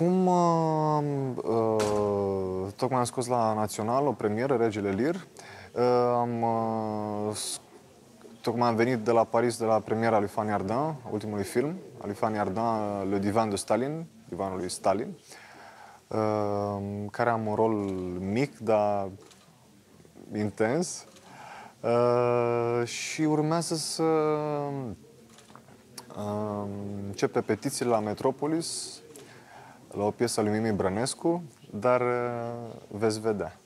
Acum, uh, uh, tocmai am scos la Național o premieră, Regele Lir. Uh, am, uh, tocmai am venit de la Paris, de la premiera lui Fanny Ardant, ultimului film, al lui Fanny Ardant, uh, Le Divan de Stalin, Divanul lui Stalin, uh, care am un rol mic, dar intens. Uh, și urmează să uh, încep repetiții la Metropolis, la o piesă a lui Mimi Brănescu, dar uh, veți vedea.